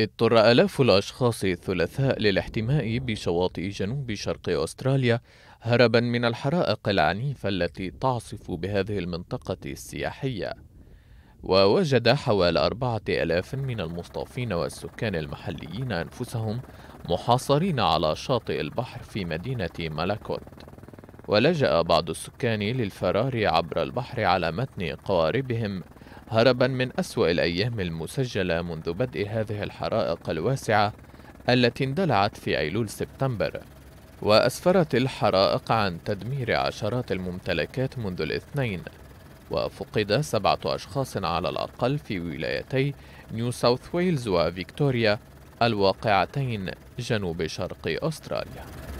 اضطر آلاف الأشخاص الثلاثاء للاحتماء بشواطئ جنوب شرق أستراليا هربا من الحرائق العنيفة التي تعصف بهذه المنطقة السياحية ووجد حوالي أربعة ألاف من المصطافين والسكان المحليين أنفسهم محاصرين على شاطئ البحر في مدينة مالاكوت ولجأ بعض السكان للفرار عبر البحر على متن قواربهم هربا من أسوأ الأيام المسجلة منذ بدء هذه الحرائق الواسعة التي اندلعت في أيلول سبتمبر وأسفرت الحرائق عن تدمير عشرات الممتلكات منذ الاثنين وفقد سبعة أشخاص على الأقل في ولايتي نيو ساوث ويلز وفيكتوريا الواقعتين جنوب شرق أستراليا